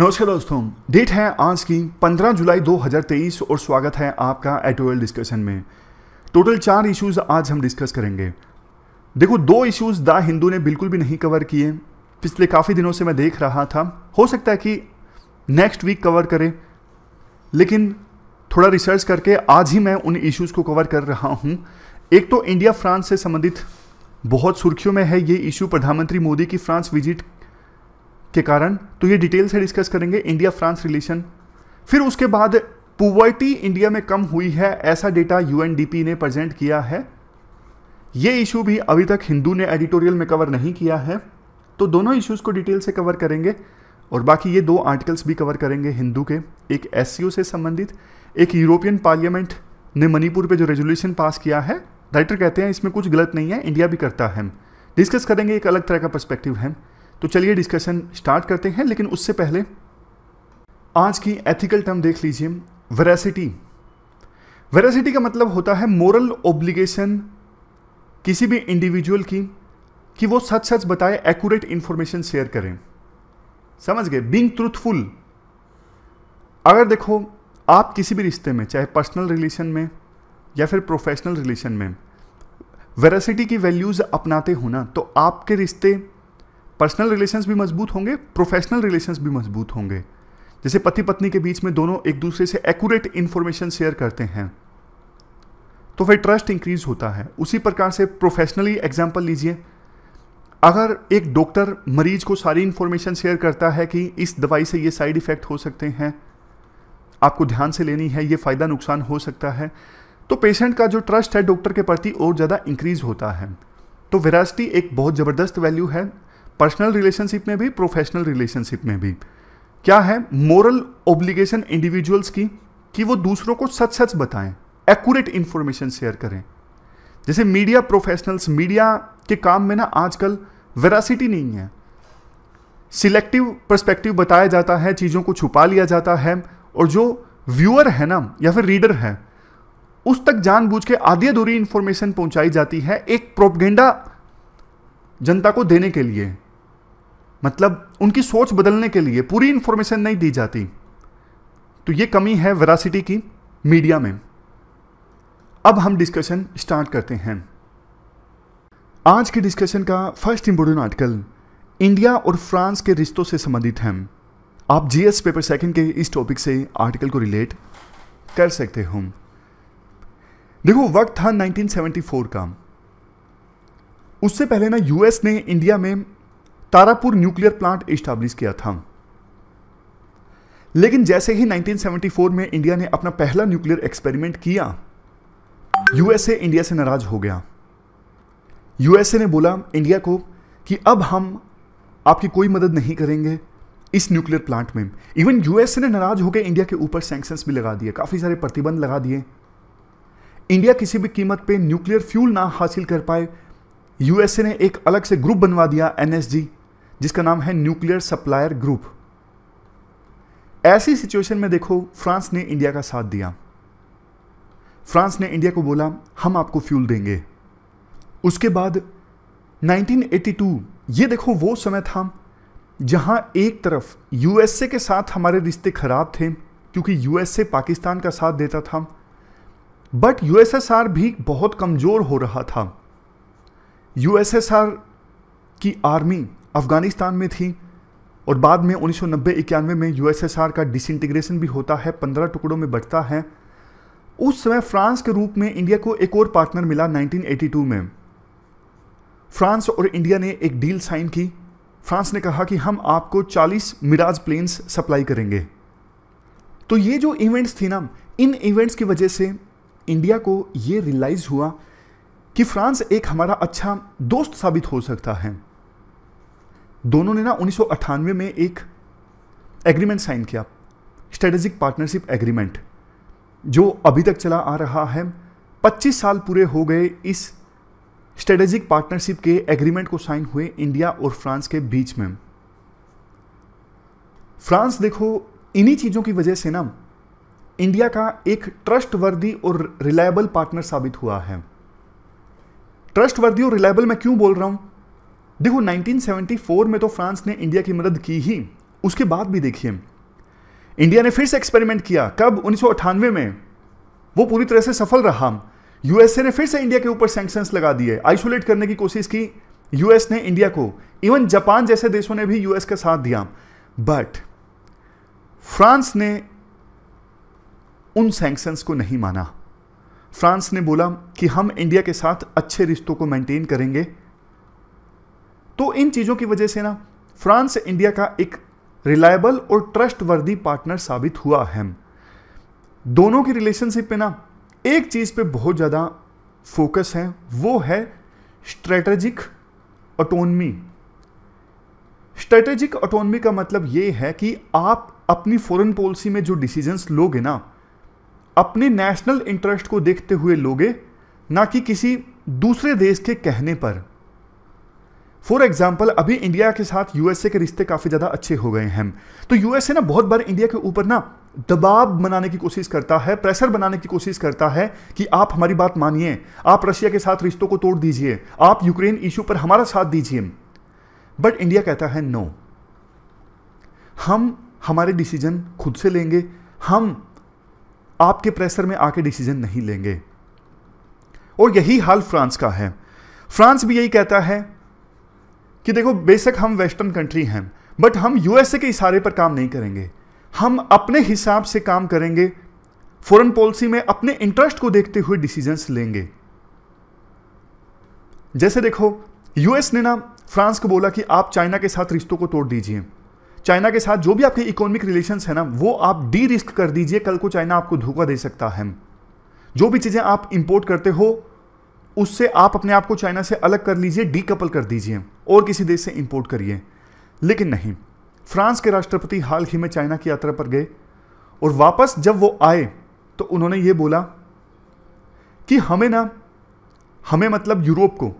नमस्कार दोस्तों डेट है आज की 15 जुलाई 2023 और स्वागत है आपका एडिटोरियल डिस्कशन में टोटल चार इश्यूज आज हम डिस्कस करेंगे देखो दो इश्यूज द हिंदू ने बिल्कुल भी नहीं कवर किए पिछले काफ़ी दिनों से मैं देख रहा था हो सकता है कि नेक्स्ट वीक कवर करें लेकिन थोड़ा रिसर्च करके आज ही मैं उन इश्यूज़ को कवर कर रहा हूँ एक तो इंडिया फ्रांस से संबंधित बहुत सुर्खियों में है ये इशू प्रधानमंत्री मोदी की फ्रांस विजिट के कारण तो ये डिटेल से डिस्कस करेंगे इंडिया फ्रांस रिलेशन फिर उसके बाद पुवर्टी इंडिया में कम हुई है ऐसा डेटा यूएनडीपी ने प्रेजेंट किया है ये इशू भी अभी तक हिंदू ने एडिटोरियल में कवर नहीं किया है तो दोनों इश्यूज़ को डिटेल से कवर करेंगे और बाकी ये दो आर्टिकल्स भी कवर करेंगे हिंदू के एक एस से संबंधित एक यूरोपियन पार्लियामेंट ने मणिपुर पे जो रेजोल्यूशन पास किया है राइटर कहते हैं इसमें कुछ गलत नहीं है इंडिया भी करता है डिस्कस करेंगे एक अलग तरह का पर्सपेक्टिव है तो चलिए डिस्कशन स्टार्ट करते हैं लेकिन उससे पहले आज की एथिकल टर्म देख लीजिए वेरासिटी वेरासिटी का मतलब होता है मोरल ओब्लिगेशन किसी भी इंडिविजुअल की कि वो सच सच बताए एक्यूरेट इंफॉर्मेशन शेयर करें समझ गए बींग ट्रूथफुल अगर देखो आप किसी भी रिश्ते में चाहे पर्सनल रिलेशन में या फिर प्रोफेशनल रिलेशन में वेरासिटी की वैल्यूज़ अपनाते हो ना तो आपके रिश्ते पर्सनल रिलेशंस भी मजबूत होंगे प्रोफेशनल रिलेशंस भी मजबूत होंगे जैसे पति पत्नी के बीच में दोनों एक दूसरे से एक्यूरेट इन्फॉर्मेशन शेयर करते हैं तो फिर ट्रस्ट इंक्रीज होता है उसी प्रकार से प्रोफेशनली एग्जाम्पल लीजिए अगर एक डॉक्टर मरीज को सारी इन्फॉर्मेशन शेयर करता है कि इस दवाई से ये साइड इफ़ेक्ट हो सकते हैं आपको ध्यान से लेनी है ये फ़ायदा नुकसान हो सकता है तो पेशेंट का जो ट्रस्ट है डॉक्टर के प्रति और ज़्यादा इंक्रीज होता है तो वेरासिटी एक बहुत ज़बरदस्त वैल्यू है पर्सनल रिलेशनशिप में भी प्रोफेशनल रिलेशनशिप में भी क्या है मॉरल ओब्लिगेशन इंडिविजुअल्स की कि वो दूसरों को सच सच बताएं एक्यूरेट इंफॉर्मेशन शेयर करें जैसे मीडिया प्रोफेशनल्स मीडिया के काम में ना आजकल वेरासिटी नहीं है सिलेक्टिव परस्पेक्टिव बताया जाता है चीज़ों को छुपा लिया जाता है और जो व्यूअर है ना या फिर रीडर है उस तक जानबूझ के आधी अधूरी इन्फॉर्मेशन पहुंचाई जाती है एक प्रोपगेंडा जनता को देने के लिए मतलब उनकी सोच बदलने के लिए पूरी इंफॉर्मेशन नहीं दी जाती तो ये कमी है वेरासिटी की मीडिया में अब हम डिस्कशन स्टार्ट करते हैं आज के डिस्कशन का फर्स्ट इंपोर्टेंट आर्टिकल इंडिया और फ्रांस के रिश्तों से संबंधित है आप जीएस पेपर सेकंड के इस टॉपिक से आर्टिकल को रिलेट कर सकते हो देखो वक्त था 1974 का उससे पहले ना यूएस ने इंडिया में तारापुर न्यूक्लियर प्लांट इस्टाब्लिश किया था लेकिन जैसे ही 1974 में इंडिया ने अपना पहला न्यूक्लियर एक्सपेरिमेंट किया यूएसए इंडिया से नाराज हो गया यूएसए ने बोला इंडिया को कि अब हम आपकी कोई मदद नहीं करेंगे इस न्यूक्लियर प्लांट में इवन यूएसए ने नाराज होकर इंडिया के ऊपर सेंक्शन भी लगा दिए काफ़ी सारे प्रतिबंध लगा दिए इंडिया किसी भी कीमत पर न्यूक्लियर फ्यूल ना हासिल कर पाए यूएसए ने एक अलग से ग्रुप बनवा दिया एनएसजी जिसका नाम है न्यूक्लियर सप्लायर ग्रुप ऐसी सिचुएशन में देखो फ्रांस ने इंडिया का साथ दिया फ्रांस ने इंडिया को बोला हम आपको फ्यूल देंगे उसके बाद 1982 ये देखो वो समय था जहां एक तरफ यूएसए के साथ हमारे रिश्ते खराब थे क्योंकि यूएसए पाकिस्तान का साथ देता था बट यूएसएसआर भी बहुत कमज़ोर हो रहा था यूएसएसआर की आर्मी अफगानिस्तान में थी और बाद में उन्नीस सौ में यूएसएसआर का डिसइंटीग्रेशन भी होता है पंद्रह टुकड़ों में बढ़ता है उस समय फ्रांस के रूप में इंडिया को एक और पार्टनर मिला 1982 में फ्रांस और इंडिया ने एक डील साइन की फ्रांस ने कहा कि हम आपको 40 मिराज प्लेन्स सप्लाई करेंगे तो ये जो इवेंट्स थी ना इन इवेंट्स की वजह से इंडिया को ये रियलाइज़ हुआ कि फ्रांस एक हमारा अच्छा दोस्त साबित हो सकता है दोनों ने ना उन्नीस में एक एग्रीमेंट साइन किया स्ट्रेटेजिक पार्टनरशिप एग्रीमेंट जो अभी तक चला आ रहा है 25 साल पूरे हो गए इस स्ट्रेटेजिक पार्टनरशिप के एग्रीमेंट को साइन हुए इंडिया और फ्रांस के बीच में फ्रांस देखो इन्हीं चीज़ों की वजह से ना इंडिया का एक ट्रस्टवर्दी और रिलायबल पार्टनर साबित हुआ है ट्रस्टवर्दी और रिलायबल मैं क्यों बोल रहा हूं देखो 1974 में तो फ्रांस ने इंडिया की मदद की ही उसके बाद भी देखिए इंडिया ने फिर से एक्सपेरिमेंट किया कब उन्नीस में वो पूरी तरह से सफल रहा यूएसए ने फिर से इंडिया के ऊपर सैंक्शंस लगा दिए आइसोलेट करने की कोशिश की यूएस ने इंडिया को इवन जापान जैसे देशों ने भी यूएस का साथ दिया बट फ्रांस ने उन सैंक्शंस को नहीं माना फ्रांस ने बोला कि हम इंडिया के साथ अच्छे रिश्तों को मेंटेन करेंगे तो इन चीज़ों की वजह से ना फ्रांस इंडिया का एक रिलायबल और ट्रस्ट वर्दी पार्टनर साबित हुआ है दोनों की रिलेशनशिप पे ना एक चीज़ पे बहुत ज़्यादा फोकस है वो है स्ट्रेटेजिक ऑटोनमी स्ट्रेटेजिक ऑटोनमी का मतलब ये है कि आप अपनी फॉरेन पॉलिसी में जो डिसीजंस लोगे ना अपने नेशनल इंटरेस्ट को देखते हुए लोगे ना कि किसी दूसरे देश के कहने पर फॉर एग्जाम्पल अभी इंडिया के साथ यूएसए के रिश्ते काफ़ी ज़्यादा अच्छे हो गए हैं तो यूएसए ना बहुत बार इंडिया के ऊपर ना दबाव बनाने की कोशिश करता है प्रेशर बनाने की कोशिश करता है कि आप हमारी बात मानिए आप रशिया के साथ रिश्तों को तोड़ दीजिए आप यूक्रेन इशू पर हमारा साथ दीजिए बट इंडिया कहता है नो हम हमारे डिसीजन खुद से लेंगे हम आपके प्रेशर में आके डिसीजन नहीं लेंगे और यही हाल फ्रांस का है फ्रांस भी यही कहता है कि देखो बेशक हम वेस्टर्न कंट्री हैं बट हम यूएसए के इशारे पर काम नहीं करेंगे हम अपने हिसाब से काम करेंगे फॉरेन पॉलिसी में अपने इंटरेस्ट को देखते हुए डिसीजंस लेंगे जैसे देखो यूएस ने ना फ्रांस को बोला कि आप चाइना के साथ रिश्तों को तोड़ दीजिए चाइना के साथ जो भी आपके इकोनॉमिक रिलेशंस है ना वो आप डी रिस्क कर दीजिए कल को चाइना आपको धोखा दे सकता है जो भी चीज़ें आप इंपोर्ट करते हो उससे आप अपने आप को चाइना से अलग कर लीजिए डीकपल कर दीजिए और किसी देश से इंपोर्ट करिए लेकिन नहीं फ्रांस के राष्ट्रपति हाल ही में चाइना की यात्रा पर गए और वापस जब वो आए तो उन्होंने ये बोला कि हमें ना हमें मतलब यूरोप को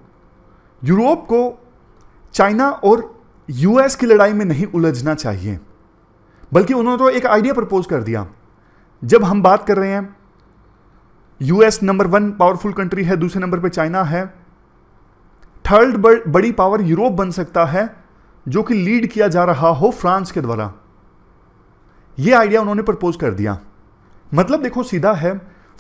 यूरोप को चाइना और यूएस की लड़ाई में नहीं उलझना चाहिए बल्कि उन्होंने तो एक आइडिया प्रपोज कर दिया जब हम बात कर रहे हैं US number one powerful country है दूसरे नंबर पे चाइना है थर्ड बड़ी पावर यूरोप बन सकता है जो कि लीड किया जा रहा हो फ्रांस के द्वारा यह आइडिया उन्होंने प्रपोज कर दिया मतलब देखो सीधा है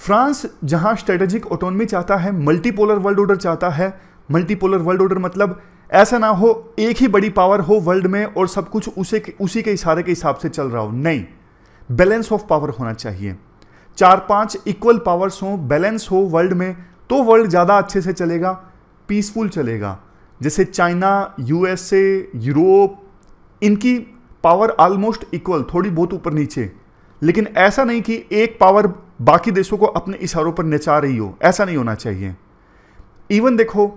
फ्रांस जहां स्ट्रेटेजिक ऑटोनमी चाहता है मल्टीपोलर वर्ल्ड ऑर्डर चाहता है मल्टीपोलर वर्ल्ड ऑर्डर मतलब ऐसा ना हो एक ही बड़ी पावर हो वर्ल्ड में और सब कुछ उसे उसी के इशारे के हिसाब से चल रहा हो नहीं बैलेंस ऑफ पावर होना चाहिए चार पांच इक्वल पावर्स हो बैलेंस हो वर्ल्ड में तो वर्ल्ड ज़्यादा अच्छे से चलेगा पीसफुल चलेगा जैसे चाइना यूएसए यूरोप इनकी पावर ऑलमोस्ट इक्वल थोड़ी बहुत ऊपर नीचे लेकिन ऐसा नहीं कि एक पावर बाकी देशों को अपने इशारों पर नचा रही हो ऐसा नहीं होना चाहिए इवन देखो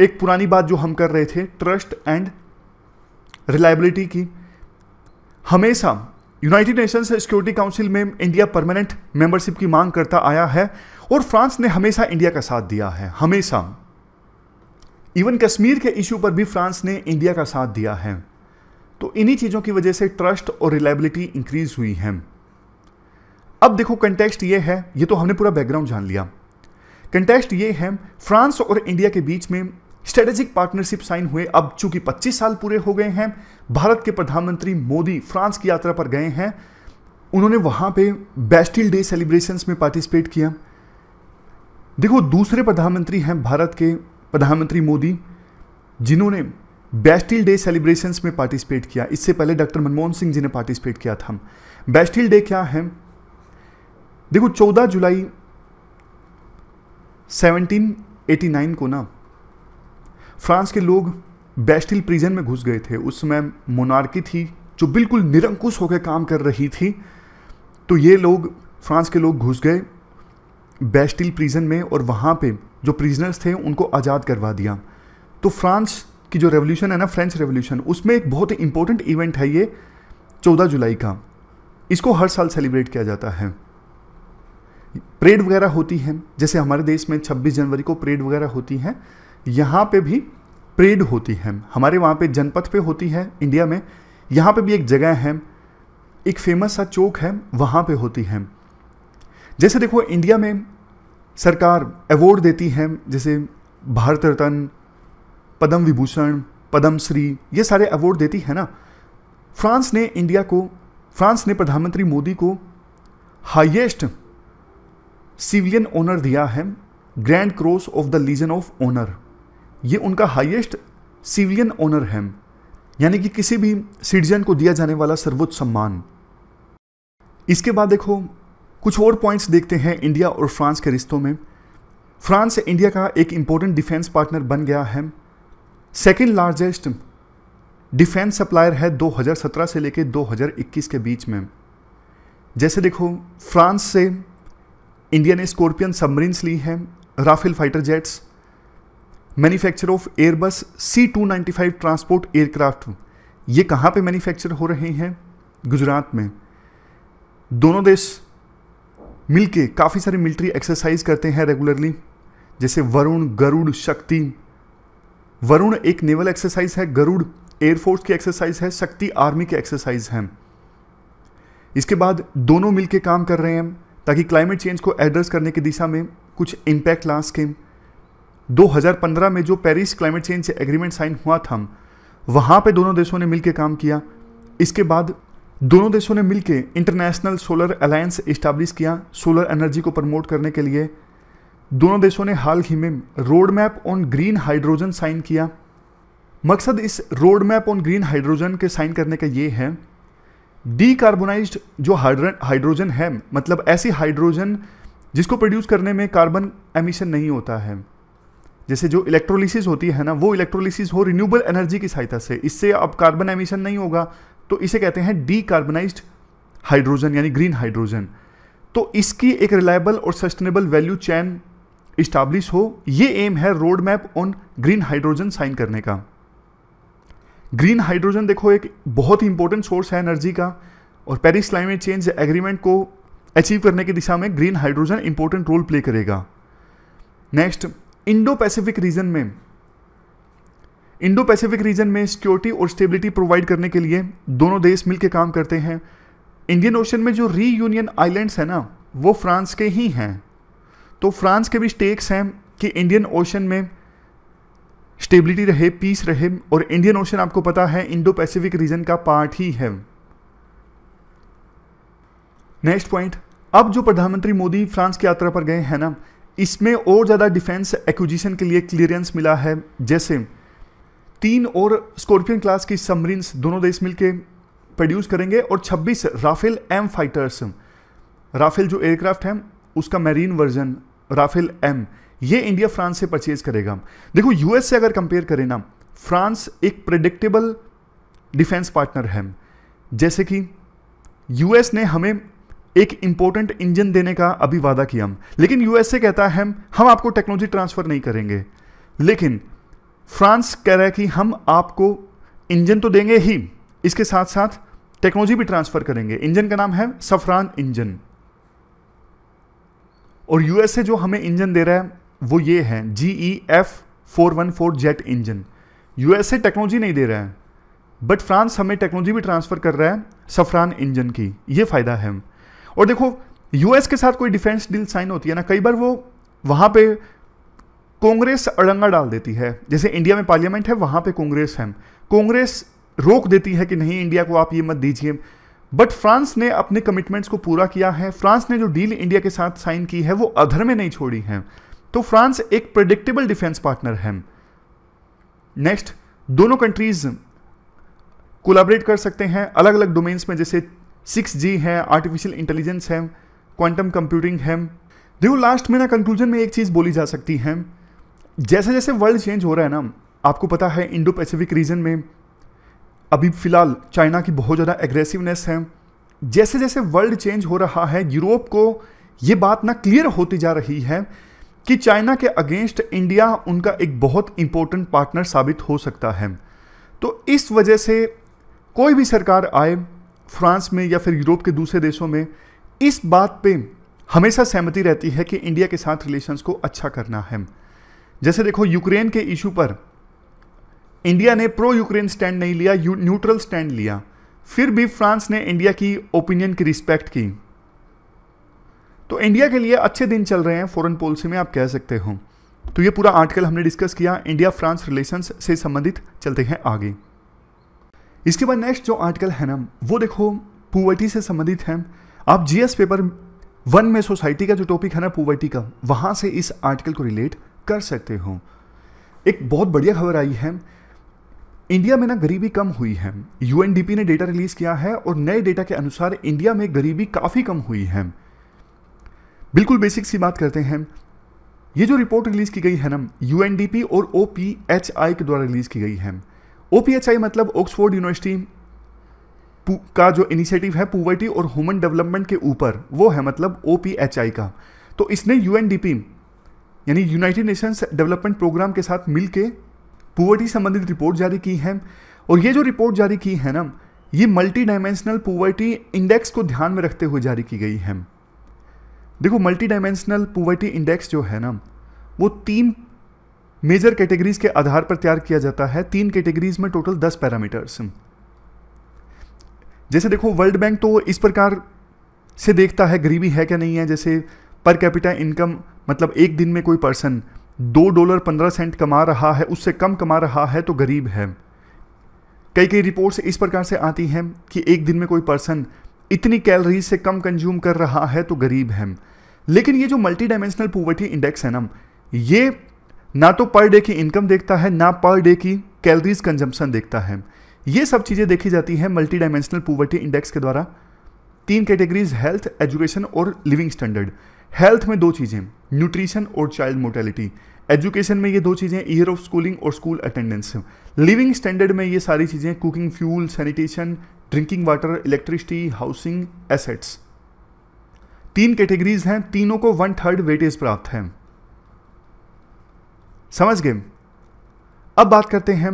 एक पुरानी बात जो हम कर रहे थे ट्रस्ट एंड रिलायबिलिटी की हमेशा यूनाइटेड नेशंस सिक्योरिटी काउंसिल में इंडिया परमानेंट मेंबरशिप की मांग करता आया है और फ्रांस ने हमेशा इंडिया का साथ दिया है हमेशा इवन कश्मीर के इशू पर भी फ्रांस ने इंडिया का साथ दिया है तो इन्हीं चीज़ों की वजह से ट्रस्ट और रिलायबिलिटी इंक्रीज हुई है अब देखो कंटेक्स्ट ये है ये तो हमने पूरा बैकग्राउंड जान लिया कंटेस्ट ये है फ्रांस और इंडिया के बीच में स्ट्रेटेजिक पार्टनरशिप साइन हुए अब चूंकि 25 साल पूरे हो गए हैं भारत के प्रधानमंत्री मोदी फ्रांस की यात्रा पर गए हैं उन्होंने वहां पे बेस्टिल डे सेलिब्रेशंस में पार्टिसिपेट किया देखो दूसरे प्रधानमंत्री हैं भारत के प्रधानमंत्री मोदी जिन्होंने बेस्टिल डे सेलिब्रेशंस में पार्टिसिपेट किया इससे पहले डॉक्टर मनमोहन सिंह जी ने पार्टिसिपेट किया था बेस्टिल डे क्या है देखो 14 जुलाई 1789 को ना फ्रांस के लोग बेस्टिल प्रिजन में घुस गए थे उस समय मोनार्की थी जो बिल्कुल निरंकुश होकर काम कर रही थी तो ये लोग फ्रांस के लोग घुस गए बेस्टिल प्रिजन में और वहाँ पे जो प्रिजनर्स थे उनको आज़ाद करवा दिया तो फ्रांस की जो रेवोल्यूशन है ना फ्रेंच रेवोल्यूशन उसमें एक बहुत ही इंपॉर्टेंट इवेंट है ये चौदह जुलाई का इसको हर साल सेलिब्रेट किया जाता है परेड वगैरह होती हैं जैसे हमारे देश में 26 जनवरी को परेड वगैरह होती हैं यहाँ पे भी परेड होती है हमारे वहाँ पे जनपथ पे होती है इंडिया में यहाँ पे भी एक जगह है एक फेमस सा चौक है वहाँ पे होती है जैसे देखो इंडिया में सरकार अवार्ड देती है जैसे भारत रत्न पद्म विभूषण पद्म श्री ये सारे अवार्ड देती है ना फ्रांस ने इंडिया को फ्रांस ने प्रधानमंत्री मोदी को हाईएस्ट सिविलियन ऑनर दिया है Grand Cross of the Legion of Honour ये उनका हाईएस्ट सिविलियन ऑनर है यानी कि किसी भी सिटीजन को दिया जाने वाला सर्वोच्च सम्मान इसके बाद देखो कुछ और पॉइंट्स देखते हैं इंडिया और फ्रांस के रिश्तों में फ्रांस इंडिया का एक इम्पोर्टेंट डिफेंस पार्टनर बन गया है सेकेंड लार्जेस्ट डिफेंस सप्लायर है 2017 से लेकर 2021 के बीच में जैसे देखो फ्रांस से इंडिया ने स्कॉर्पियन सबमरीन्स ली हैं Rafale fighter jets manufacture of Airbus C two ninety five transport aircraft ये कहाँ पे मैन्युफैक्चर हो रहे हैं गुजरात में दोनों देश मिलके काफ़ी सारी मिलिट्री एक्सरसाइज करते हैं रेगुलरली जैसे वरुण गरुड़ शक्ति वरुण एक नेवल एक्सरसाइज है गरुड़ एयरफोर्स की एक्सरसाइज है शक्ति आर्मी की एक्सरसाइज है इसके बाद दोनों मिलके काम कर रहे हैं ताकि क्लाइमेट चेंज को एड्रेस करने की दिशा में कुछ इम्पैक्ट ला सकें 2015 में जो Paris climate change agreement sign हुआ था वहाँ पे दोनों देशों ने मिलकर काम किया इसके बाद दोनों देशों ने मिलकर इंटरनेशनल सोलर अलायंस इस्टाब्लिश किया सोलर एनर्जी को प्रमोट करने के लिए दोनों देशों ने हाल ही में road map on green hydrogen sign किया मकसद इस road map on green hydrogen के साइन करने का ये है कार्बोनाइज जो हाइड्रोजन है मतलब ऐसी हाइड्रोजन जिसको प्रोड्यूस करने में कार्बन एमिशन नहीं होता है जैसे जो इलेक्ट्रोलिसिस होती है ना वो इलेक्ट्रोलिसिस हो रिन्यूएबल एनर्जी की सहायता से इससे अब कार्बन एमिशन नहीं होगा तो इसे कहते हैं डीकार्बनाइज्ड हाइड्रोजन यानी ग्रीन हाइड्रोजन तो इसकी एक रिलायबल और सस्टेनेबल वैल्यू चैन इस्टाब्लिश हो ये एम है road map on green hydrogen sign करने का ग्रीन हाइड्रोजन देखो एक बहुत ही इंपॉर्टेंट सोर्स है एनर्जी का और पेरिस क्लाइमेट चेंज एग्रीमेंट को अचीव करने की दिशा में green hydrogen important role play करेगा नेक्स्ट इंडो पैसिफिक रीजन में इंडो पैसिफिक रीजन में सिक्योरिटी और स्टेबिलिटी प्रोवाइड करने के लिए दोनों देश मिलकर काम करते हैं इंडियन ओशन में जो री यूनियन आइलैंड्स है ना वो फ्रांस के ही हैं तो फ्रांस के भी स्टेक्स हैं कि इंडियन ओशन में स्टेबिलिटी रहे पीस रहे और इंडियन ओशन आपको पता है इंडो पैसिफिक रीजन का पार्ट ही है नेक्स्ट पॉइंट अब जो प्रधानमंत्री मोदी फ्रांस की यात्रा पर गए हैं ना इसमें और ज़्यादा डिफेंस एक्विजिशन के लिए क्लियरेंस मिला है जैसे तीन और स्कॉर्पियन क्लास की सबमरीन्स दोनों देश मिलकर प्रोड्यूस करेंगे और 26 राफेल एम फाइटर्स राफेल जो एयरक्राफ्ट है उसका मैरीन वर्जन राफेल एम ये इंडिया फ्रांस से परचेज करेगा देखो यूएस से अगर कंपेयर करें ना फ्रांस एक प्रिडिक्टेबल डिफेंस पार्टनर है जैसे कि यूएस ने हमें एक इंपॉर्टेंट इंजन देने का अभी वादा किया हम लेकिन यूएसए कहता है हम आपको टेक्नोलॉजी ट्रांसफ़र नहीं करेंगे लेकिन फ्रांस कह रहा है कि हम आपको इंजन तो देंगे ही इसके साथ साथ टेक्नोलॉजी भी ट्रांसफ़र करेंगे इंजन का नाम है सफरान इंजन और यूएसए जो हमें इंजन दे रहा है वो ये है G E F four one four jet engine USA technology नहीं दे रहा है बट फ्रांस हमें टेक्नोलॉजी भी ट्रांसफ़र कर रहा है सफरान इंजन की ये फ़ायदा है और देखो यूएस के साथ कोई डिफेंस डील साइन होती है ना कई बार वो वहां पे कांग्रेस अड़ंगा डाल देती है जैसे इंडिया में पार्लियामेंट है वहां पे कांग्रेस है कांग्रेस रोक देती है कि नहीं इंडिया को आप ये मत दीजिए बट फ्रांस ने अपने कमिटमेंट्स को पूरा किया है फ्रांस ने जो डील इंडिया के साथ साइन की है वो अधर में नहीं छोड़ी है तो फ्रांस एक प्रडिक्टेबल डिफेंस पार्टनर है नेक्स्ट दोनों कंट्रीज कोलाबरेट कर सकते हैं अलग अलग डोमेन्स में जैसे सिक्स जी है आर्टिफिशियल इंटेलिजेंस है क्वांटम कंप्यूटिंग है देखो लास्ट में ना कंक्लूजन में एक चीज़ बोली जा सकती है जैसे जैसे वर्ल्ड चेंज हो रहा है ना आपको पता है इंडो पैसिफिक रीजन में अभी फ़िलहाल चाइना की बहुत ज़्यादा एग्रेसिवनेस है जैसे जैसे वर्ल्ड चेंज हो रहा है यूरोप को ये बात ना क्लियर होती जा रही है कि चाइना के अगेंस्ट इंडिया उनका एक बहुत इंपॉर्टेंट पार्टनर साबित हो सकता है तो इस वजह से कोई भी सरकार आए फ्रांस में या फिर यूरोप के दूसरे देशों में इस बात पे हमेशा सहमति रहती है कि इंडिया के साथ रिलेशंस को अच्छा करना है जैसे देखो यूक्रेन के इशू पर इंडिया ने प्रो यूक्रेन स्टैंड नहीं लिया न्यूट्रल स्टैंड लिया फिर भी फ्रांस ने इंडिया की ओपिनियन की रिस्पेक्ट की तो इंडिया के लिए अच्छे दिन चल रहे हैं फॉरेन पॉलिसी में आप कह सकते हो तो ये पूरा आर्टिकल हमने डिस्कस किया इंडिया फ्रांस रिलेशंस से संबंधित चलते हैं आगे इसके बाद नेक्स्ट जो आर्टिकल है ना वो देखो पुवर्टी से संबंधित है आप जीएस पेपर वन में सोसाइटी का जो टॉपिक है ना पुवर्टी का वहाँ से इस आर्टिकल को रिलेट कर सकते हो एक बहुत बढ़िया खबर आई है इंडिया में ना गरीबी कम हुई है यूएनडीपी ने डेटा रिलीज किया है और नए डेटा के अनुसार इंडिया में गरीबी काफ़ी कम हुई है बिल्कुल बेसिक सी बात करते हैं ये जो रिपोर्ट रिलीज की गई है ना यूएनडीपी और ओ के द्वारा रिलीज की गई है ओपीएचआई मतलब ऑक्सफोर्ड यूनिवर्सिटी का जो इनिशिएटिव है पुवर्टी और ह्यूमन डेवलपमेंट के ऊपर वो है मतलब ओपीएचआई का तो इसने यू यानी यूनाइटेड नेशंस डेवलपमेंट प्रोग्राम के साथ मिलके पुवर्टी संबंधित रिपोर्ट जारी की है और ये जो रिपोर्ट जारी की है ना ये मल्टी डायमेंशनल पुवर्टी इंडेक्स को ध्यान में रखते हुए जारी की गई है देखो मल्टी डायमेंशनल पुवर्टी इंडेक्स जो है ना वो तीन मेजर कैटेगरीज के आधार पर तैयार किया जाता है तीन कैटेगरीज में टोटल दस पैरामीटर्स जैसे देखो वर्ल्ड बैंक तो इस प्रकार से देखता है गरीबी है क्या नहीं है जैसे पर कैपिटा इनकम मतलब एक दिन में कोई पर्सन दो डॉलर पंद्रह सेंट कमा रहा है उससे कम कमा रहा है तो गरीब है कई कई रिपोर्ट्स इस प्रकार से आती हैं कि एक दिन में कोई पर्सन इतनी कैलरीज से कम कंज्यूम कर रहा है तो गरीब है लेकिन ये जो मल्टी डायमेंशनल पोवर्टी इंडेक्स है ना ये ना तो पर डे की इनकम देखता है ना पर डे की कैलरीज कंजम्पशन देखता है ये सब चीज़ें देखी जाती हैं मल्टी डायमेंशनल पोवर्टी इंडेक्स के द्वारा तीन कैटेगरीज हेल्थ एजुकेशन और लिविंग स्टैंडर्ड हेल्थ में दो चीज़ें न्यूट्रिशन और चाइल्ड मोर्टेलिटी एजुकेशन में ये दो चीज़ें ईयर ऑफ स्कूलिंग और स्कूल अटेंडेंस लिविंग स्टैंडर्ड में ये सारी चीज़ें cooking fuel sanitation drinking water electricity housing assets तीन कैटेगरीज हैं तीनों को वन थर्ड वेटेज प्राप्त है समझ गए अब बात करते हैं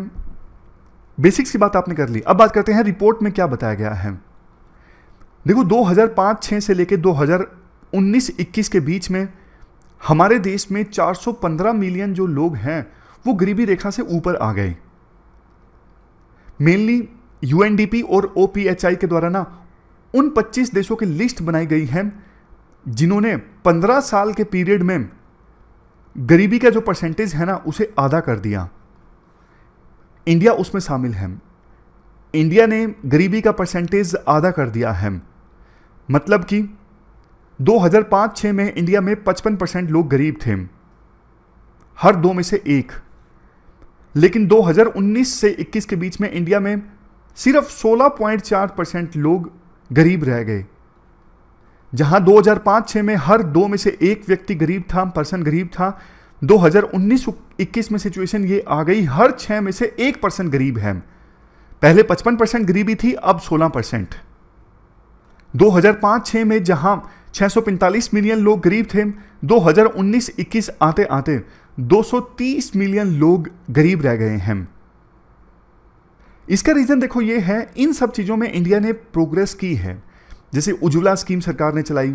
बेसिक्स की बात आपने कर ली अब बात करते हैं रिपोर्ट में क्या बताया गया है देखो 2005-6 से लेकर 2019-21 के बीच में हमारे देश में 415 मिलियन जो लोग हैं वो गरीबी रेखा से ऊपर आ गए मेनली यूएनडीपी और ओपीएचआई के द्वारा ना उन 25 देशों की लिस्ट बनाई गई है जिन्होंने 15 साल के पीरियड में गरीबी का जो परसेंटेज है ना उसे आधा कर दिया इंडिया उसमें शामिल है इंडिया ने गरीबी का परसेंटेज आधा कर दिया है मतलब कि 2005-6 में इंडिया में 55 परसेंट लोग गरीब थे हर दो में से एक लेकिन 2019 से 21 के बीच में इंडिया में सिर्फ 16.4 परसेंट लोग गरीब रह गए जहां 2005-6 में हर दो में से एक व्यक्ति गरीब था पर्सन गरीब था 2019-21 में सिचुएशन ये आ गई हर छः में से एक पर्सन गरीब है पहले 55 परसेंट गरीबी थी अब 16 परसेंट दो हजार में जहां 645 मिलियन लोग गरीब थे 2019-21 आते आते 230 मिलियन लोग गरीब रह गए हैं इसका रीज़न देखो ये है इन सब चीज़ों में इंडिया ने प्रोग्रेस की है जैसे उज्ज्वला स्कीम सरकार ने चलाई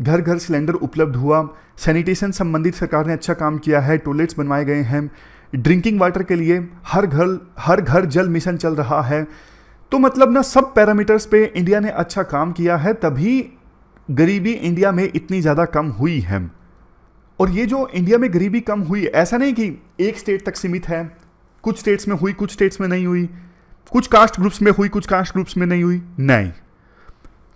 घर घर सिलेंडर उपलब्ध हुआ सैनिटेशन संबंधित सरकार ने अच्छा काम किया है टॉयलेट्स बनवाए गए हैं ड्रिंकिंग वाटर के लिए हर घर हर घर जल मिशन चल रहा है तो मतलब ना सब पैरामीटर्स पे इंडिया ने अच्छा काम किया है तभी गरीबी इंडिया में इतनी ज़्यादा कम हुई है और ये जो इंडिया में गरीबी कम हुई ऐसा नहीं कि एक स्टेट तक सीमित है कुछ स्टेट्स में हुई कुछ स्टेट्स में नहीं हुई कुछ कास्ट ग्रुप्स में हुई कुछ कास्ट ग्रुप्स में नहीं हुई नहीं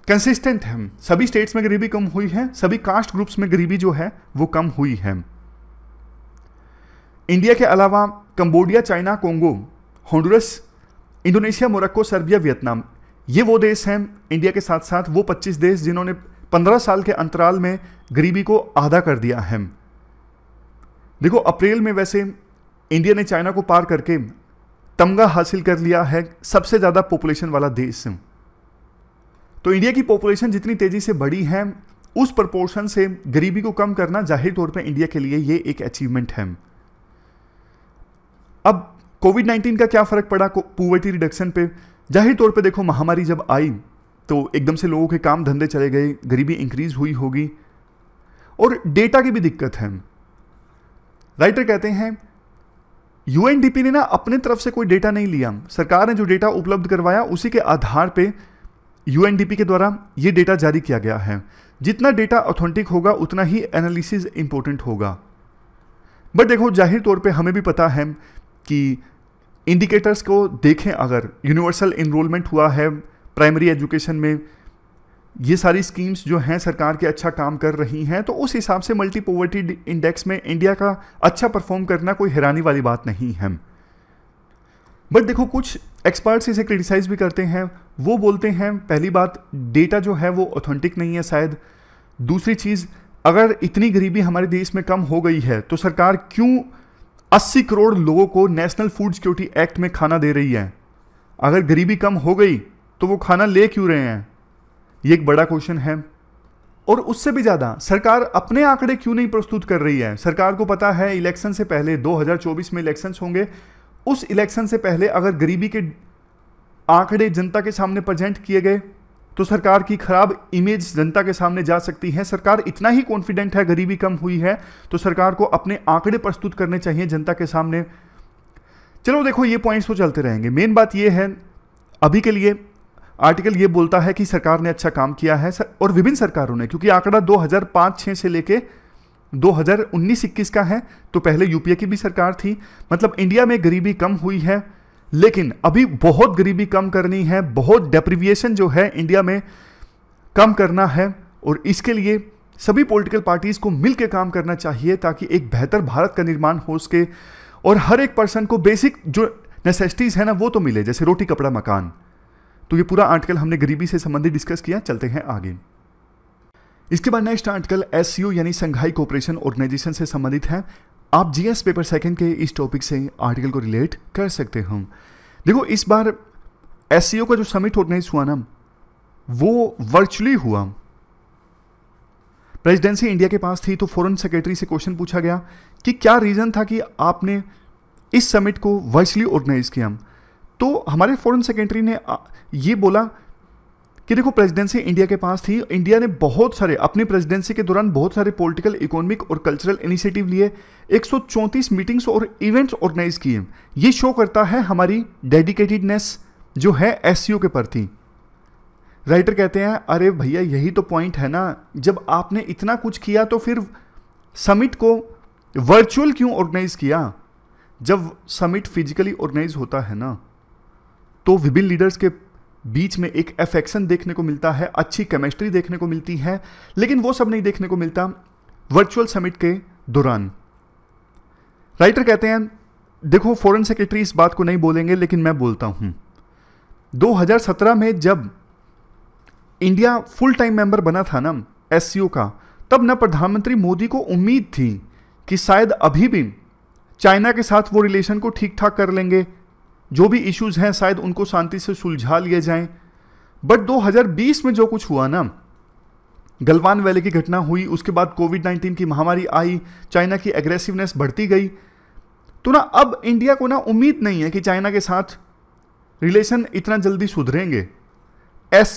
कंसिस्टेंट है सभी स्टेट्स में गरीबी कम हुई है सभी कास्ट ग्रुप्स में गरीबी जो है वो कम हुई है इंडिया के अलावा Cambodia China Congo Honduras Indonesia Morocco Serbia Vietnam ये वो देश हैं इंडिया के साथ साथ वो 25 देश जिन्होंने 15 साल के अंतराल में गरीबी को आधा कर दिया है देखो अप्रैल में वैसे इंडिया ने चाइना को पार करके तमगा हासिल कर लिया है सबसे ज़्यादा पॉपुलेशन वाला देश तो इंडिया की पॉपुलेशन जितनी तेज़ी से बढ़ी है उस प्रपोर्शन से गरीबी को कम करना जाहिर तौर पर इंडिया के लिए ये एक अचीवमेंट है अब कोविड 19 का क्या फ़र्क पड़ा पुवर्टी रिडक्शन पे जाहिर तौर पे देखो महामारी जब आई तो एकदम से लोगों के काम धंधे चले गए गरीबी इंक्रीज हुई होगी और डेटा की भी दिक्कत है राइटर कहते हैं यूएनडीपी ने ना अपने तरफ से कोई डेटा नहीं लिया सरकार ने जो डेटा उपलब्ध करवाया उसी के आधार पे यूएनडीपी के द्वारा ये डेटा जारी किया गया है जितना डेटा ऑथेंटिक होगा उतना ही एनालिसिस इंपॉर्टेंट होगा बट देखो जाहिर तौर पे हमें भी पता है कि इंडिकेटर्स को देखें अगर यूनिवर्सल इनरोलमेंट हुआ है प्राइमरी एजुकेशन में ये सारी स्कीम्स जो हैं सरकार के अच्छा काम कर रही हैं तो उस हिसाब से मल्टी पोवर्टी इंडेक्स में इंडिया का अच्छा परफॉर्म करना कोई हैरानी वाली बात नहीं है बट देखो कुछ एक्सपर्ट्स इसे क्रिटिसाइज़ भी करते हैं वो बोलते हैं पहली बात डेटा जो है वो ऑथेंटिक नहीं है शायद दूसरी चीज़ अगर इतनी गरीबी हमारे देश में कम हो गई है तो सरकार क्यों 80 करोड़ लोगों को नेशनल फूड सिक्योरिटी एक्ट में खाना दे रही है अगर गरीबी कम हो गई तो वो खाना ले क्यों रहे हैं ये एक बड़ा क्वेश्चन है और उससे भी ज़्यादा सरकार अपने आंकड़े क्यों नहीं प्रस्तुत कर रही है सरकार को पता है इलेक्शन से पहले 2024 में इलेक्शंस होंगे उस इलेक्शन से पहले अगर गरीबी के आंकड़े जनता के सामने प्रेजेंट किए गए तो सरकार की खराब इमेज जनता के सामने जा सकती है सरकार इतना ही कॉन्फिडेंट है गरीबी कम हुई है तो सरकार को अपने आंकड़े प्रस्तुत करने चाहिए जनता के सामने चलो देखो ये पॉइंट्स तो चलते रहेंगे मेन बात ये है अभी के लिए आर्टिकल ये बोलता है कि सरकार ने अच्छा काम किया है और विभिन्न सरकारों ने क्योंकि आंकडा दो हजार से लेकर 2019-21 का है तो पहले यूपीए की भी सरकार थी मतलब इंडिया में गरीबी कम हुई है लेकिन अभी बहुत गरीबी कम करनी है बहुत डेप्रिविएशन जो है इंडिया में कम करना है और इसके लिए सभी पॉलिटिकल पार्टीज़ को मिलकर काम करना चाहिए ताकि एक बेहतर भारत का निर्माण हो सके और हर एक पर्सन को बेसिक जो नेसेसिटीज़ है ना वो तो मिले जैसे रोटी कपड़ा मकान तो ये पूरा आर्टिकल हमने गरीबी से संबंधित डिस्कस किया चलते हैं आगे इसके बाद नेक्स्ट आर्टिकल एस यानी संघाई कोऑपरेशन ऑर्गेनाइजेशन से संबंधित है आप जीएस पेपर सेकंड के इस टॉपिक से आर्टिकल को रिलेट कर सकते हो देखो इस बार एस का जो समिट ऑर्गेनाइज हुआ ना वो वर्चुअली हुआ प्रेसिडेंसी इंडिया के पास थी तो फॉरेन सेक्रेटरी से क्वेश्चन पूछा गया कि क्या रीज़न था कि आपने इस समिट को वर्चुअली ऑर्गेनाइज किया तो हमारे फॉरेन सेक्रेटरी ने ये बोला कि देखो प्रेसिडेंसी इंडिया के पास थी इंडिया ने बहुत सारे अपनी प्रेसिडेंसी के दौरान बहुत सारे पॉलिटिकल इकोनॉमिक और कल्चरल इनिशिएटिव लिए एक मीटिंग्स और इवेंट्स ऑर्गेनाइज किए ये शो करता है हमारी डेडिकेटेडनेस जो है एस के पर थी राइटर कहते हैं अरे भैया यही तो पॉइंट है ना जब आपने इतना कुछ किया तो फिर समिट को वर्चुअल क्यों ऑर्गेनाइज किया जब समिट फिजिकली ऑर्गेनाइज होता है ना तो विभिन्न लीडर्स के बीच में एक एफेक्शन देखने को मिलता है अच्छी केमिस्ट्री देखने को मिलती है लेकिन वो सब नहीं देखने को मिलता वर्चुअल समिट के दौरान राइटर कहते हैं देखो फॉरेन सेक्रेटरी इस बात को नहीं बोलेंगे लेकिन मैं बोलता हूं 2017 में जब इंडिया फुल टाइम मेंबर बना था ना एस का तब ना प्रधानमंत्री मोदी को उम्मीद थी कि शायद अभी भी चाइना के साथ वो रिलेशन को ठीक ठाक कर लेंगे जो भी इश्यूज हैं शायद उनको शांति से सुलझा लिए जाएं बट 2020 में जो कुछ हुआ ना गलवान वैली की घटना हुई उसके बाद कोविड 19 की महामारी आई चाइना की एग्रेसिवनेस बढ़ती गई तो ना अब इंडिया को ना उम्मीद नहीं है कि चाइना के साथ रिलेशन इतना जल्दी सुधरेंगे एस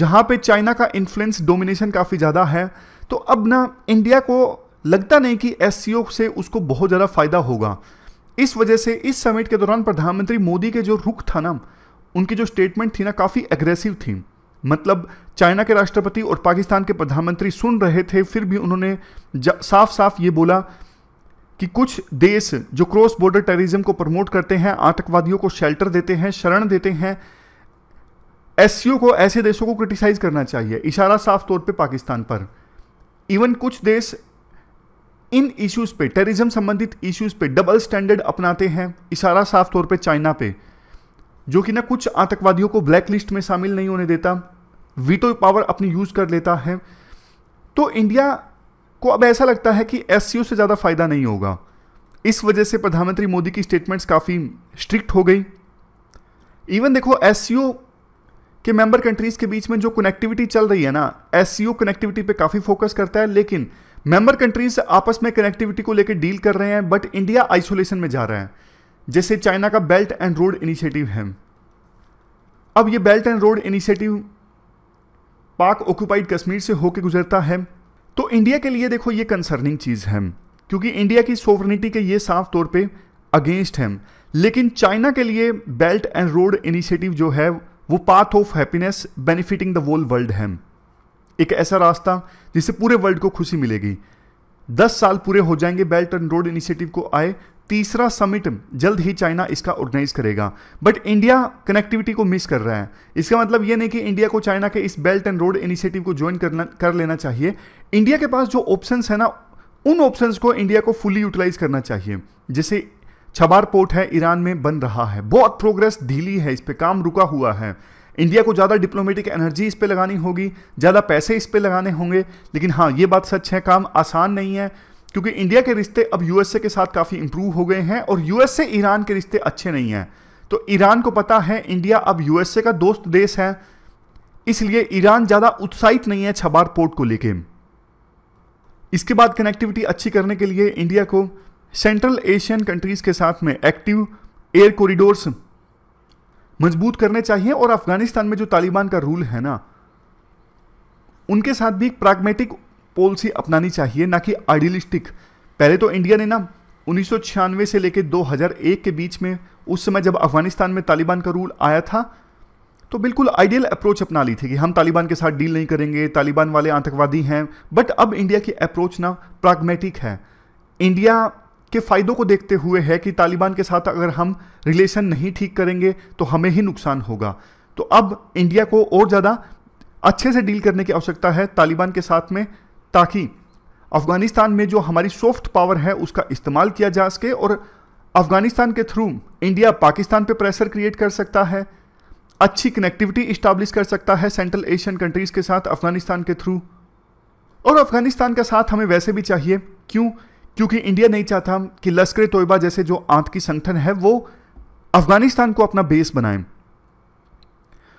जहां पे चाइना का इन्फ्लुएंस डोमिनेशन काफ़ी ज़्यादा है तो अब ना इंडिया को लगता नहीं कि एस से उसको बहुत ज़्यादा फ़ायदा होगा इस वजह से इस समिट के दौरान प्रधानमंत्री मोदी के जो रुख था ना उनकी जो स्टेटमेंट थी ना काफ़ी एग्रेसिव थी मतलब चाइना के राष्ट्रपति और पाकिस्तान के प्रधानमंत्री सुन रहे थे फिर भी उन्होंने साफ साफ ये बोला कि कुछ देश जो क्रॉस बॉर्डर टेररिज्म को प्रमोट करते हैं आतंकवादियों को शेल्टर देते हैं शरण देते हैं एस को ऐसे देशों को क्रिटिसाइज करना चाहिए इशारा साफ तौर पे पाकिस्तान पर इवन कुछ देश इन इश्यूज़ पे टेररिज्म संबंधित इश्यूज़ पे डबल स्टैंडर्ड अपनाते हैं इशारा साफ तौर पे चाइना पे जो कि ना कुछ आतंकवादियों को ब्लैक लिस्ट में शामिल नहीं होने देता वीटो पावर अपनी यूज़ कर लेता है तो इंडिया को अब ऐसा लगता है कि एस से ज़्यादा फायदा नहीं होगा इस वजह से प्रधानमंत्री मोदी की स्टेटमेंट्स काफ़ी स्ट्रिक्ट हो गई इवन देखो एस के मेंबर कंट्रीज़ के बीच में जो कनेक्टिविटी चल रही है ना एस कनेक्टिविटी पे काफ़ी फोकस करता है लेकिन मेंबर कंट्रीज आपस में कनेक्टिविटी को लेकर डील कर रहे हैं बट इंडिया आइसोलेशन में जा रहे हैं जैसे चाइना का बेल्ट एंड रोड इनिशिएटिव है अब ये belt and road initiative Pak occupied Kashmir से होकर गुजरता है तो इंडिया के लिए देखो ये कंसर्निंग चीज़ है क्योंकि इंडिया की सोवरनिटी के ये साफ तौर पे अगेंस्ट है लेकिन चाइना के लिए बेल्ट एंड रोड इनिशिएटिव जो है वो path of happiness benefiting the whole world है एक ऐसा रास्ता जिससे पूरे वर्ल्ड को खुशी मिलेगी दस साल पूरे हो जाएंगे बेल्ट एंड रोड इनिशिएटिव को आए तीसरा समिट जल्द ही चाइना इसका ऑर्गेनाइज करेगा बट इंडिया कनेक्टिविटी को मिस कर रहा है इसका मतलब यह नहीं कि इंडिया को चाइना के इस बेल्ट एंड रोड इनिशिएटिव को ज्वाइन करना कर लेना चाहिए इंडिया के पास जो ऑप्शंस है ना उन ऑप्शंस को इंडिया को फुली यूटिलाइज करना चाहिए जैसे छबार पोर्ट है ईरान में बन रहा है बहुत प्रोग्रेस ढीली है इस पर काम रुका हुआ है इंडिया को ज़्यादा डिप्लोमेटिक एनर्जी इस पर लगानी होगी ज़्यादा पैसे इस पर लगाने होंगे लेकिन हाँ ये बात सच है काम आसान नहीं है क्योंकि इंडिया के रिश्ते अब यूएसए के साथ काफ़ी इंप्रूव हो गए हैं और यूएसए ईरान के रिश्ते अच्छे नहीं हैं तो ईरान को पता है इंडिया अब यूएसए का दोस्त देश है इसलिए ईरान ज़्यादा उत्साहित नहीं है छबार पोर्ट को लेके इसके बाद कनेक्टिविटी अच्छी करने के लिए इंडिया को सेंट्रल एशियन कंट्रीज़ के साथ में एक्टिव एयर कॉरिडोर्स मजबूत करने चाहिए और अफगानिस्तान में जो तालिबान का रूल है ना उनके साथ भी एक प्राग्मेटिक पॉलिसी अपनानी चाहिए ना कि आइडियलिस्टिक पहले तो इंडिया ने ना उन्नीस से लेकर 2001 के बीच में उस समय जब अफगानिस्तान में तालिबान का रूल आया था तो बिल्कुल आइडियल अप्रोच अपना ली थी कि हम तालिबान के साथ डील नहीं करेंगे तालिबान वाले आतंकवादी हैं बट अब इंडिया की अप्रोच ना प्राग्मेटिक है इंडिया के फ़ायदों को देखते हुए है कि तालिबान के साथ अगर हम रिलेशन नहीं ठीक करेंगे तो हमें ही नुकसान होगा तो अब इंडिया को और ज़्यादा अच्छे से डील करने की आवश्यकता है तालिबान के साथ में ताकि अफ़गानिस्तान में जो हमारी सॉफ्ट पावर है उसका इस्तेमाल किया जा सके और अफ़गानिस्तान के थ्रू इंडिया पाकिस्तान पे प्रेशर क्रिएट कर सकता है अच्छी कनेक्टिविटी इस्टाब्लिश कर सकता है सेंट्रल एशियन कंट्रीज़ के साथ अफ़गानिस्तान के थ्रू और अफ़गानिस्तान का साथ हमें वैसे भी चाहिए क्यों क्योंकि इंडिया नहीं चाहता कि लश्कर तोयबा जैसे जो आतंकी संगठन है वो अफगानिस्तान को अपना बेस बनाए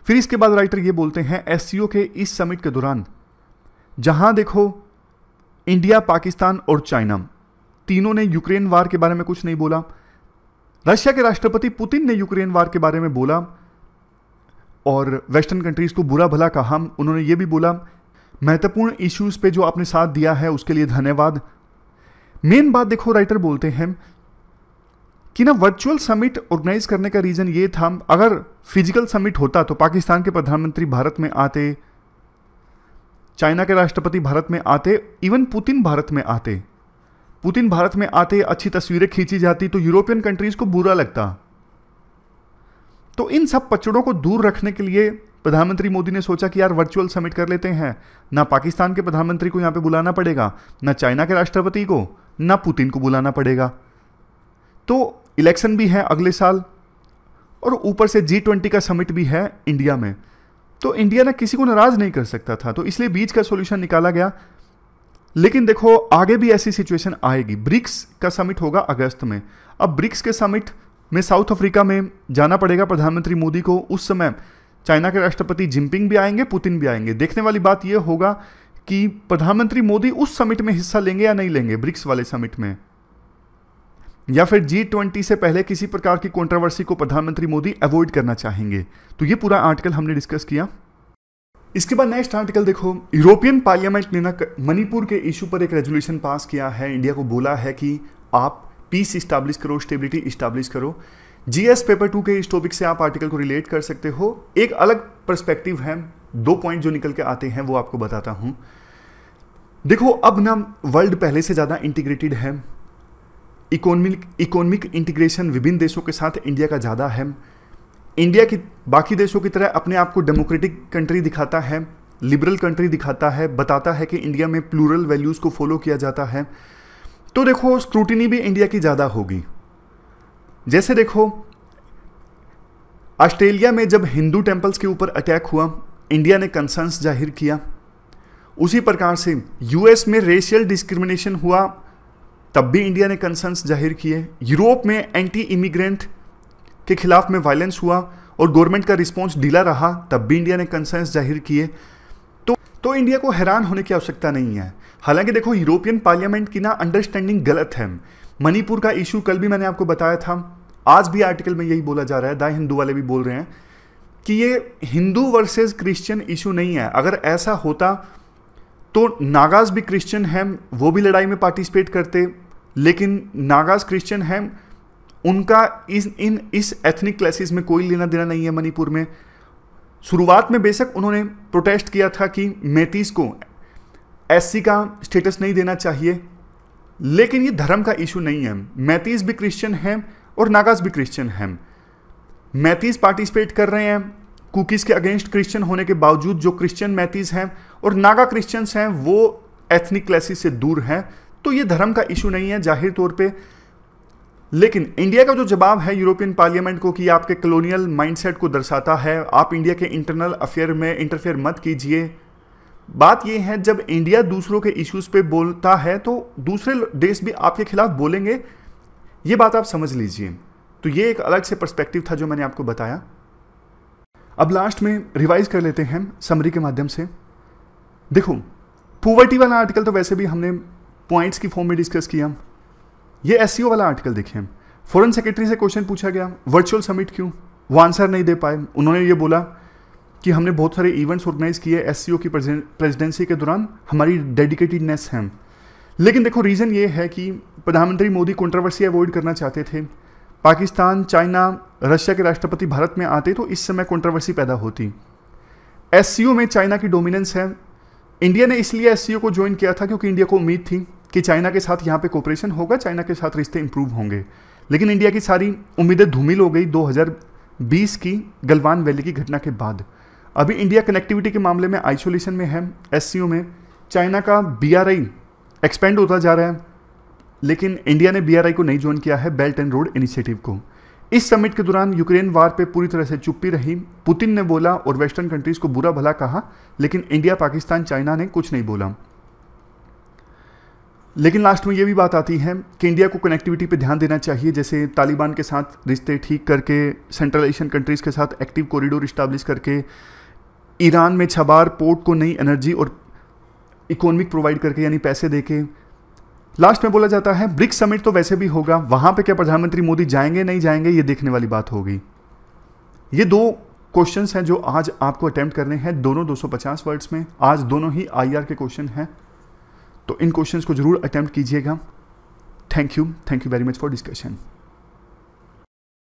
फिर इसके बाद राइटर ये बोलते हैं एस के इस समिट के दौरान जहां देखो इंडिया पाकिस्तान और चाइना तीनों ने यूक्रेन वार के बारे में कुछ नहीं बोला रशिया के राष्ट्रपति पुतिन ने यूक्रेन वार के बारे में बोला और वेस्टर्न कंट्रीज को बुरा भला कहा उन्होंने यह भी बोला महत्वपूर्ण इश्यूज पे जो आपने साथ दिया है उसके लिए धन्यवाद मेन बात देखो राइटर बोलते हैं कि ना वर्चुअल समिट ऑर्गेनाइज करने का रीज़न ये था अगर फिजिकल समिट होता तो पाकिस्तान के प्रधानमंत्री भारत में आते चाइना के राष्ट्रपति भारत में आते इवन पुतिन भारत में आते पुतिन भारत में आते अच्छी तस्वीरें खींची जाती तो यूरोपियन कंट्रीज़ को बुरा लगता तो इन सब पचड़ों को दूर रखने के लिए प्रधानमंत्री मोदी ने सोचा कि यार वर्चुअल समिट कर लेते हैं ना पाकिस्तान के प्रधानमंत्री को यहां पे बुलाना पड़ेगा ना चाइना के राष्ट्रपति को ना पुतिन को बुलाना पड़ेगा तो इलेक्शन भी है अगले साल और ऊपर से जी ट्वेंटी का समिट भी है इंडिया में तो इंडिया ना किसी को नाराज़ नहीं कर सकता था तो इसलिए बीच का सोल्यूशन निकाला गया लेकिन देखो आगे भी ऐसी सिचुएशन आएगी ब्रिक्स का समिट होगा अगस्त में अब ब्रिक्स के समिट में साउथ अफ्रीका में जाना पड़ेगा प्रधानमंत्री मोदी को उस समय चाइना के राष्ट्रपति जिनपिंग भी आएंगे पुतिन भी आएंगे देखने वाली बात यह होगा कि प्रधानमंत्री मोदी उस समिट में हिस्सा लेंगे या नहीं लेंगे ब्रिक्स वाले समिट में या फिर जी ट्वेंटी से पहले किसी प्रकार की कंट्रोवर्सी को प्रधानमंत्री मोदी अवॉइड करना चाहेंगे तो ये पूरा आर्टिकल हमने डिस्कस किया इसके बाद नेक्स्ट आर्टिकल देखो यूरोपियन पार्लियामेंट ने ना मणिपुर के इशू पर एक रेजोल्यूशन पास किया है इंडिया को बोला है कि आप पीस इस्टाब्लिश करो स्टेबिलिटी इस्टाब्लिश करो जीएस पेपर टू के इस टॉपिक से आप आर्टिकल को रिलेट कर सकते हो एक अलग परस्पेक्टिव है दो पॉइंट जो निकल के आते हैं वो आपको बताता हूँ देखो अब ना वर्ल्ड पहले से ज़्यादा इंटीग्रेटेड है इकोनॉमिक इकोनॉमिक इंटीग्रेशन विभिन्न देशों के साथ इंडिया का ज़्यादा है इंडिया की बाकी देशों की तरह अपने आप को डेमोक्रेटिक कंट्री दिखाता है लिबरल कंट्री दिखाता है बताता है कि इंडिया में प्लूरल वैल्यूज़ को फॉलो किया जाता है तो देखो स्क्रूटिनी भी इंडिया की ज़्यादा होगी जैसे देखो ऑस्ट्रेलिया में जब हिंदू टेम्पल्स के ऊपर अटैक हुआ इंडिया ने कंसर्न्स जाहिर किया उसी प्रकार से यूएस में रेशियल डिस्क्रिमिनेशन हुआ तब भी इंडिया ने कंसर्न्स जाहिर किए यूरोप में एंटी इमिग्रेंट के खिलाफ में वायलेंस हुआ और गवर्नमेंट का रिस्पॉन्स ढीला रहा तब भी इंडिया ने कंसर्न्स जाहिर किए तो तो इंडिया को हैरान होने की आवश्यकता नहीं है हालांकि देखो यूरोपियन पार्लियामेंट की ना अंडरस्टैंडिंग गलत है मणिपुर का इशू कल भी मैंने आपको बताया था आज भी आर्टिकल में यही बोला जा रहा है द हिंदू वाले भी बोल रहे हैं कि ये हिंदू वर्सेस क्रिश्चियन इशू नहीं है अगर ऐसा होता तो नागाज भी क्रिश्चियन हैं वो भी लड़ाई में पार्टिसिपेट करते लेकिन नागाज क्रिश्चियन हैं उनका इस इन इस एथनिक क्लासेस में कोई लेना देना नहीं है मणिपुर में शुरुआत में बेशक उन्होंने प्रोटेस्ट किया था कि मैतीस को एससी का स्टेटस नहीं देना चाहिए लेकिन ये धर्म का इशू नहीं है मैथीज भी क्रिश्चियन हैं और नागास भी क्रिश्चियन हैं मैथीज पार्टिसिपेट कर रहे हैं कुकीज़ के अगेंस्ट क्रिश्चियन होने के बावजूद जो क्रिश्चियन मैथीज हैं और नागा क्रिश्चियंस हैं वो एथनिक क्लासेस से दूर हैं तो ये धर्म का इशू नहीं है जाहिर तौर पे लेकिन इंडिया का जो जवाब है यूरोपियन पार्लियामेंट को कि आपके कलोनियल माइंडसेट को दर्शाता है आप इंडिया के इंटरनल अफेयर में इंटरफेयर मत कीजिए बात यह है जब इंडिया दूसरों के इश्यूज़ पे बोलता है तो दूसरे देश भी आपके खिलाफ बोलेंगे ये बात आप समझ लीजिए तो ये एक अलग से पर्सपेक्टिव था जो मैंने आपको बताया अब लास्ट में रिवाइज कर लेते हैं समरी के माध्यम से देखो पोवर्टी वाला आर्टिकल तो वैसे भी हमने पॉइंट्स की फॉर्म में डिस्कस किया ये एस e वाला आर्टिकल देखिए फॉरेन सेक्रेटरी से क्वेश्चन पूछा गया वर्चुअल समिट क्यों वो आंसर नहीं दे पाए उन्होंने ये बोला कि हमने बहुत सारे इवेंट्स ऑर्गेनाइज किए एस सी ओ की प्रेजिडेंसी के दौरान हमारी डेडिकेटेडनेस है लेकिन देखो रीज़न ये है कि प्रधानमंत्री मोदी कंट्रोवर्सी अवॉइड करना चाहते थे पाकिस्तान चाइना रशिया के राष्ट्रपति भारत में आते तो इस समय कंट्रोवर्सी पैदा होती एस में चाइना की डोमिनेंस है इंडिया ने इसलिए एस को ज्वाइन किया था क्योंकि इंडिया को उम्मीद थी कि चाइना के साथ यहाँ पे कोऑपरेशन होगा चाइना के साथ रिश्ते इंप्रूव होंगे लेकिन इंडिया की सारी उम्मीदें धूमिल हो गई 2020 की गलवान वैली की घटना के बाद अभी इंडिया कनेक्टिविटी के मामले में आइसोलेशन में है एस में चाइना का बी एक्सपेंड होता जा रहा है लेकिन इंडिया ने बी को नहीं ज्वाइन किया है बेल्ट एंड रोड इनिशिएटिव को इस समिट के दौरान यूक्रेन वार पे पूरी तरह से चुप्पी रही पुतिन ने बोला और वेस्टर्न कंट्रीज को बुरा भला कहा लेकिन इंडिया पाकिस्तान चाइना ने कुछ नहीं बोला लेकिन लास्ट में यह भी बात आती है कि इंडिया को कनेक्टिविटी पे ध्यान देना चाहिए जैसे तालिबान के साथ रिश्ते ठीक करके सेंट्रल एशियन कंट्रीज़ के साथ एक्टिव कॉरिडोर इस्टेब्लिश करके ईरान में छबार पोर्ट को नई एनर्जी और इकोनॉमिक प्रोवाइड करके यानी पैसे देके लास्ट में बोला जाता है ब्रिक्स समिट तो वैसे भी होगा वहां पे क्या प्रधानमंत्री मोदी जाएंगे नहीं जाएंगे ये देखने वाली बात होगी ये दो क्वेश्चंस हैं जो आज आपको अटैम्प्ट करने हैं दोनों 250 वर्ड्स में आज दोनों ही आईआर के क्वेश्चन हैं तो इन क्वेश्चंस को जरूर अटैम्प्ट कीजिएगा thank you thank you very much for discussion